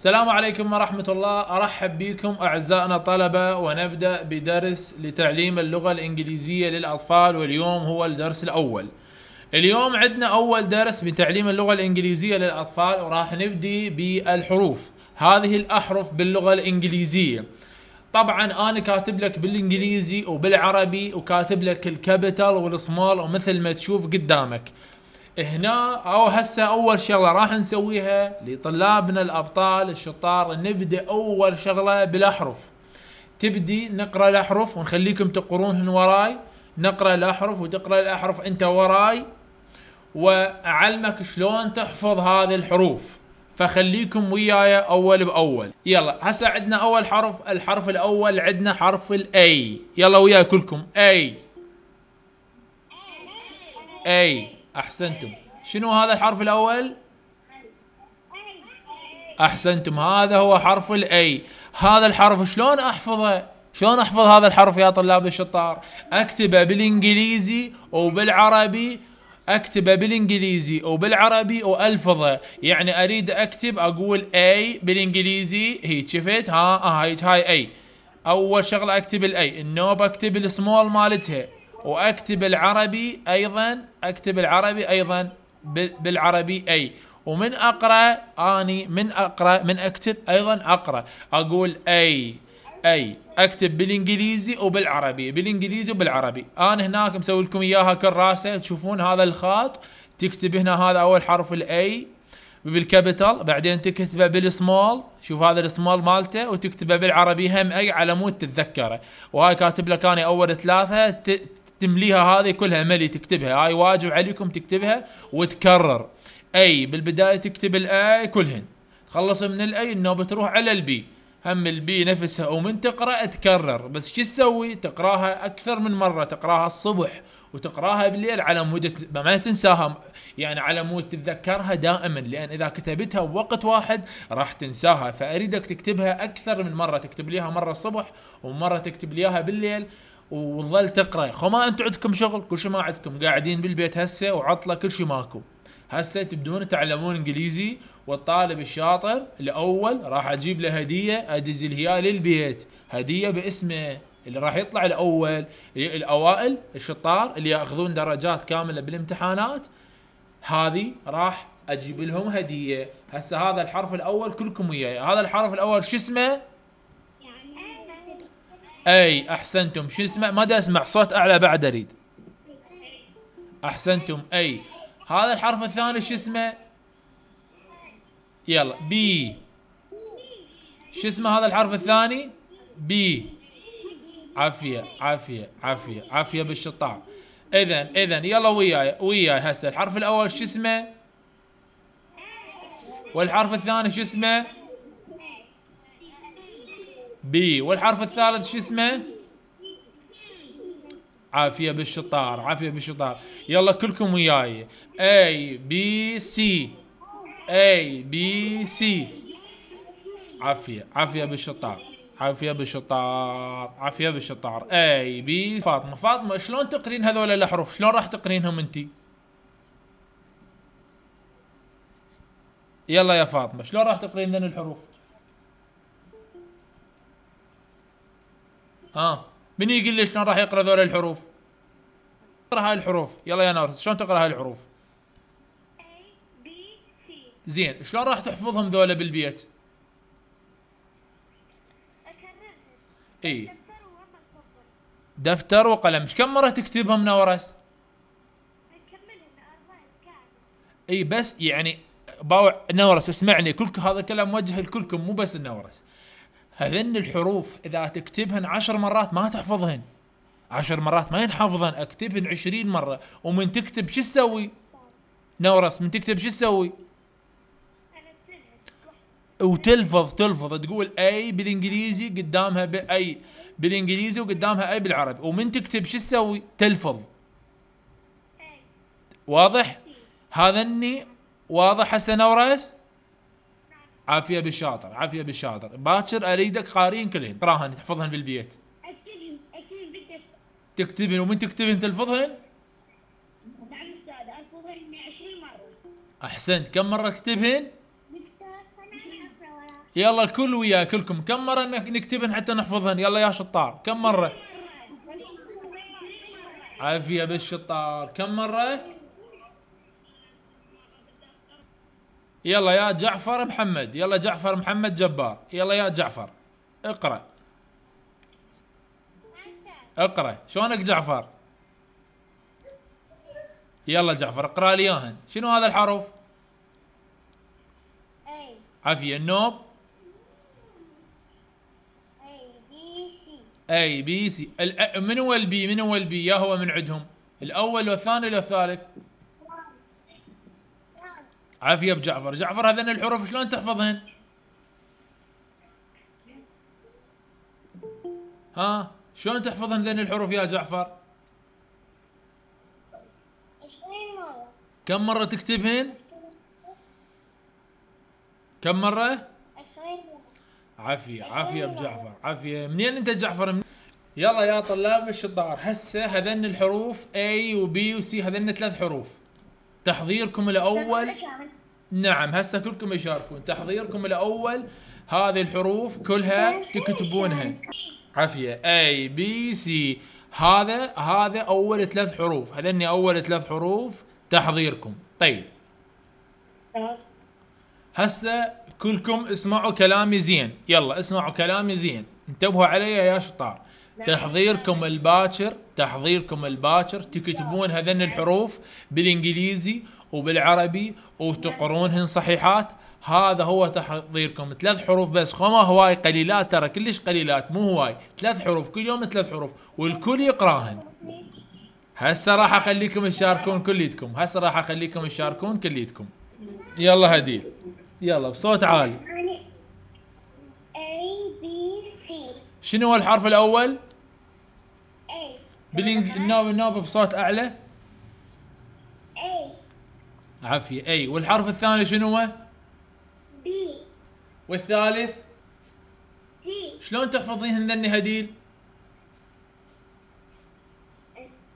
السلام عليكم ورحمة الله أرحب بكم أعزائنا الطلبة ونبدأ بدرس لتعليم اللغة الإنجليزية للأطفال واليوم هو الدرس الأول اليوم عندنا أول درس بتعليم اللغة الإنجليزية للأطفال وراح نبدي بالحروف هذه الأحرف باللغة الإنجليزية طبعا انا كاتب لك بالانجليزي وبالعربي وكاتب لك الكابيتال والسمول ومثل ما تشوف قدامك هنا او هسه اول شغله راح نسويها لطلابنا الابطال الشطار نبدا اول شغله بالاحرف تبدي نقرا الاحرف ونخليكم تقرونهن وراي نقرا الاحرف وتقرا الاحرف انت وراي واعلمك شلون تحفظ هذه الحروف فخليكم وياي اول باول يلا هسه عندنا اول حرف الحرف الاول عندنا حرف الاي يلا وياي كلكم اي اي احسنتم شنو هذا الحرف الاول احسنتم هذا هو حرف الاي هذا الحرف شلون احفظه شلون احفظ هذا الحرف يا طلاب الشطار اكتبه بالانجليزي وبالعربي اكتبه بالانجليزي وبالعربي والفظه يعني اريد اكتب اقول اي بالانجليزي هي شفت ها هاي هاي اي اول شغله اكتب الاي النوب اكتب السمول مالتها واكتب العربي ايضا اكتب العربي ايضا بالعربي اي ومن اقرا اني من اقرا من اكتب ايضا اقرا اقول اي اي اكتب بالانجليزي وبالعربي بالانجليزي وبالعربي انا هناك مسوي لكم اياها كراسه تشوفون هذا الخط تكتب هنا هذا اول حرف الاي بالكابيتال بعدين تكتبه بالسمول شوف هذا السمول مالته وتكتبه بالعربي هم اي على مود تتذكره وهاي كاتب لك انا اول ثلاثه تمليها هذه كلها ملي تكتبها هاي واجب عليكم تكتبها وتكرر اي بالبدايه تكتب الاي كلهن تخلص من الاي النوبه تروح على البي هم البي نفسها ومن تقرا تكرر بس شو تسوي تقراها اكثر من مره تقراها الصبح وتقراها بالليل على مود ما تنساها يعني على مود تتذكرها دائما لان اذا كتبتها بوقت واحد راح تنساها فاريدك تكتبها اكثر من مره تكتب ليها مره الصبح ومره تكتب ليها بالليل وظل تقرا خو ما انتم عندكم شغل كل شيء ما عندكم قاعدين بالبيت هسه وعطله كل شيء ماكو هسه تبدون تعلمون انجليزي والطالب الشاطر الاول راح اجيب له هديه ادز الهيا للبيت هديه باسمه اللي راح يطلع الاول الاوائل الشطار اللي ياخذون درجات كامله بالامتحانات هذه راح اجيب لهم هديه هسه هذا الحرف الاول كلكم وياي هذا الحرف الاول شو اسمه اي احسنتم شو اسمع ما دا اسمع صوت اعلى بعد اريد احسنتم اي هذا الحرف الثاني شو اسمه يلا بي شو اسمه هذا الحرف الثاني بي عافيه عافيه عافيه عافيه بالشطاع اذا اذا يلا وياي وياي هسه الحرف الاول شو اسمه والحرف الثاني شو اسمه بي والحرف الثالث شو اسمه عافية بالشطار عافية بالشطار يلا كلكم وياي A B C A B C عافية عافية بالشطار عافية بالشطار عافية بالشطار A B فاطمة فاطمة شلون تقرين هذول الأحرف شلون راح تقرينهم أنت يلا يا فاطمة شلون راح تقرين ذن الحروف ها من يقول لي شلون راح يقرا ذول الحروف؟ اقرا هاي الحروف يلا يا نار شلون تقرا هاي الحروف؟ زين شلون راح تحفظهم ذولا بالبيت؟ اي دفتر وقلم ايش كم مره تكتبهم نورس؟ اي بس يعني باوع نورس اسمعني كل هذا الكلام موجه لكلكم مو بس النورس هذن الحروف اذا تكتبهن عشر مرات ما تحفظهن عشر مرات ما ينحفظن اكتبهن عشرين مرة ومن تكتب شو تسوي نورس من تكتب شو تسوي وتلفظ تلفظ تقول اي بالانجليزي قدامها باي بالانجليزي وقدامها اي بالعربي ومن تكتب شو تسوي تلفظ واضح اني واضح هسه نورس عافيه بالشاطر عافيه بالشاطر باكر اريدك قارين كلهن تراهن تحفظهن بالبيت اكتبهن اكتبهن بالدفتر تكتبهن ومن تكتبهن تلفظهن؟ نعم استاذ الفظهن 20 مره احسنت كم مره اكتبهن؟ يلا الكل وياه كلكم كم مره نكتبهن حتى نحفظهن يلا يا شطار كم مره؟ عافيه بالشطار كم مره؟ يلا يا جعفر محمد يلا جعفر محمد جبار يلا يا جعفر اقرا اقرا شلونك جعفر يلا جعفر اقرا لي اياهن شنو هذا الحرف اي عافيه النوب اي بي سي اي بي سي من هو البي من هو البي يا هو من عندهم الاول والثاني والثالث عافيه بجعفر جعفر هذين الحروف شلون تحفظهن ها شلون تحفظهن ذين الحروف يا جعفر مرة. كم مرة تكتبهن؟ كم مرة؟ عافية عافية بجعفر عافية منين انت جعفر؟ من... يلا يا طلاب الشطار هسه هذن الحروف A و B و C هذن ثلاث حروف تحضيركم الاول نعم هسه كلكم يشاركون تحضيركم الاول هذه الحروف كلها تكتبونها عافيه اي بي سي هذا هذا اول ثلاث حروف هذني اول ثلاث حروف تحضيركم طيب هسه كلكم اسمعوا كلامي زين يلا اسمعوا كلامي زين انتبهوا علي يا شطار تحضيركم الباكر تحضيركم الباكر تكتبون هذين الحروف بالانجليزي وبالعربي وتقرونهن صحيحات هذا هو تحضيركم ثلاث حروف بس خما هواي قليلات ترى كلش قليلات مو هواي ثلاث حروف كل يوم ثلاث حروف والكل يقراهن هسه راح اخليكم تشاركون كليتكم هسه راح اخليكم تشاركون كليتكم يلا هديل يلا بصوت عالي A B C شنو هو الحرف الاول؟ بلينج الناو الناو بصوت اعلى اي عافيه اي والحرف الثاني شنو هو؟ بي والثالث سي شلون تحفظينهن ذني هديل؟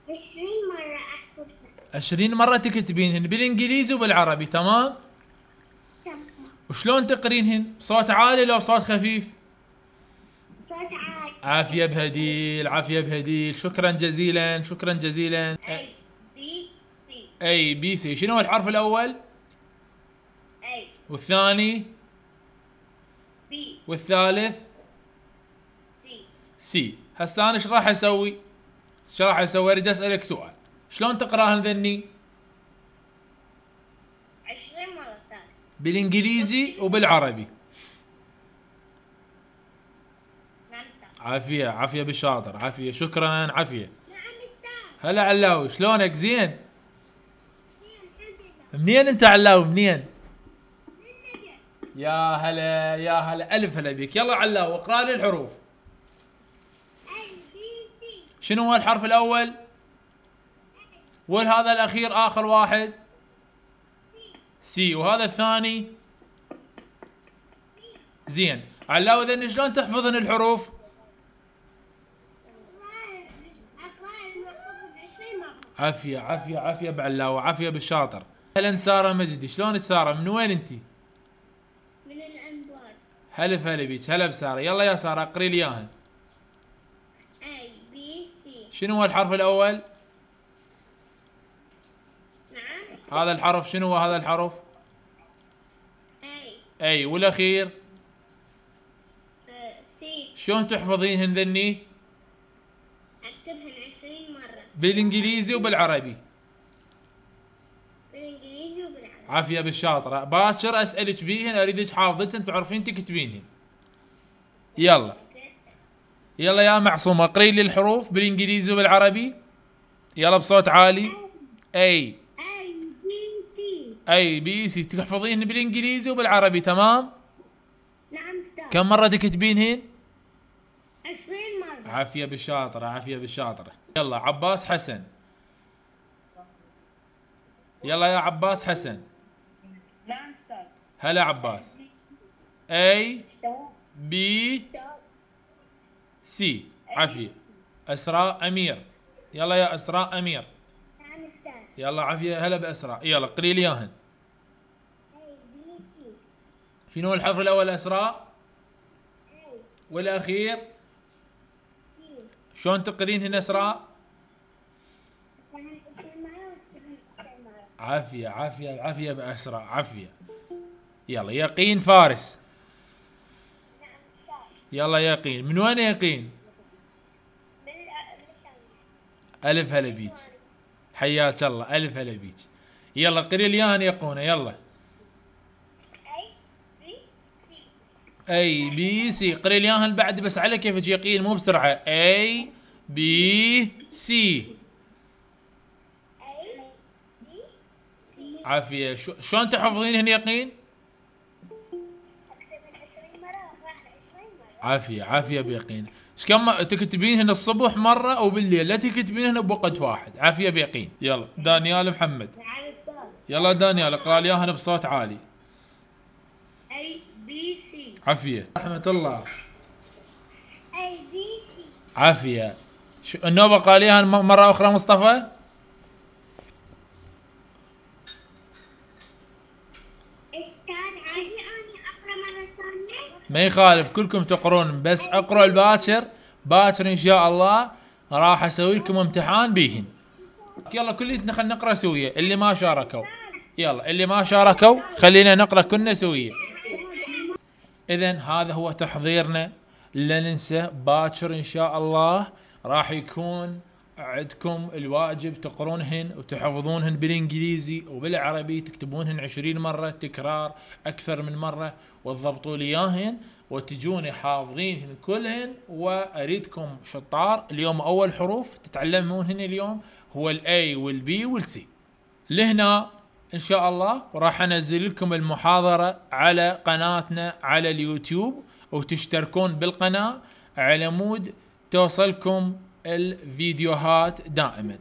عشرين مرة أحفظها 20 مرة تكتبينهن بالإنجليزي وبالعربي تمام؟ تمام وشلون تقرينهن؟ بصوت عالي لو بصوت خفيف؟ صوت عالي عافية بهديل عافية بهديل شكرا جزيلا شكرا جزيلا اي بي سي اي بي سي شنو الحرف الاول؟ اي والثاني؟ بي والثالث؟ سي سي هسه انا ايش راح اسوي؟ ايش راح اسوي؟ اريد اسالك سؤال شلون تقراهن ذني؟ بالانجليزي وبالعربي عافية عافية بالشاطر عافية شكرا عافية نعم، هلا علاوي شلونك زين منين انت علاوي منين يا هلا يا هلا الف هلا بيك يلا علاوي اقرا لي الحروف شنو هو الحرف الاول والهذا الاخير اخر واحد سي وهذا الثاني زين علاوي اذا شلون تحفظن الحروف عافيه عافيه عافيه بعلاوه عافيه بالشاطر اهلا ساره مجدي شلونك ساره من وين انت؟ من الانبار هلا هلا بيك هلا بساره يلا يا ساره اقري لي اياها اي بي سي شنو هو الحرف الاول؟ نعم هذا الحرف شنو هو هذا الحرف؟ اي اي والاخير؟ سي شلون تحفظين ذني؟ مرة بالإنجليزي وبالعربي بالإنجليزي وبالعربي عافية بالشاطرة باشر أسألك بيهن أريدك حافظتهن تعرفين تكتبينهن يلا يلا يا معصومة اقري لي الحروف بالإنجليزي وبالعربي يلا بصوت عالي أي اي بي سي تحفظين بالانجليزي وبالعربي تمام؟ نعم استاذ كم مرة تكتبينهن؟ عافيه بالشاطره عافيه بالشاطره يلا عباس حسن يلا يا عباس حسن هلا عباس اي بي سي عافيه اسراء امير يلا يا اسراء امير يلا عافيه هلا باسراء يلا قري لي اياهن شنو الحرف الاول اسراء والاخير شلون تقرين هنا اسراء؟ عافية عافية عافية بأسرع عافية يلا يقين فارس يلا يقين من وين يقين؟ ألف هلا بيك حياك الله ألف هلا بيك يلا قري لي يقونه يلا اي بي سي قري لي اياها بعد بس على كيفك يقين مو بسرعه اي بي سي عافيه شلون تحفظين هني يقين؟ عافيه عافيه بيقين ايش كم تكتبين هنا الصبح مره او بالليل لا تكتبين هنا بوقت واحد عافيه بيقين يلا دانيال محمد نعم، يلا دانيال اقرا لي اياها بصوت عالي اي بي سي عافيه رحمه الله اي بي سي عافيه شو النوبه قاليها مره اخرى مصطفى ما يخالف كلكم تقرون بس اقروا الباكر باكر ان شاء الله راح اسوي لكم امتحان بيهن يلا كلنا خلينا نقرا سويه اللي ما شاركوا يلا اللي ما شاركوا خلينا نقرا كلنا سويه اذا هذا هو تحضيرنا لا ننسى باكر ان شاء الله راح يكون عندكم الواجب تقرونهن وتحفظونهن بالانجليزي وبالعربي تكتبونهن عشرين مرة تكرار اكثر من مرة وتضبطوا لي اياهن وتجوني حافظينهن كلهن واريدكم شطار اليوم اول حروف تتعلمونهن اليوم هو الاي والبي والسي لهنا ان شاء الله راح انزل لكم المحاضره على قناتنا على اليوتيوب وتشتركون بالقناه على مود توصلكم الفيديوهات دائما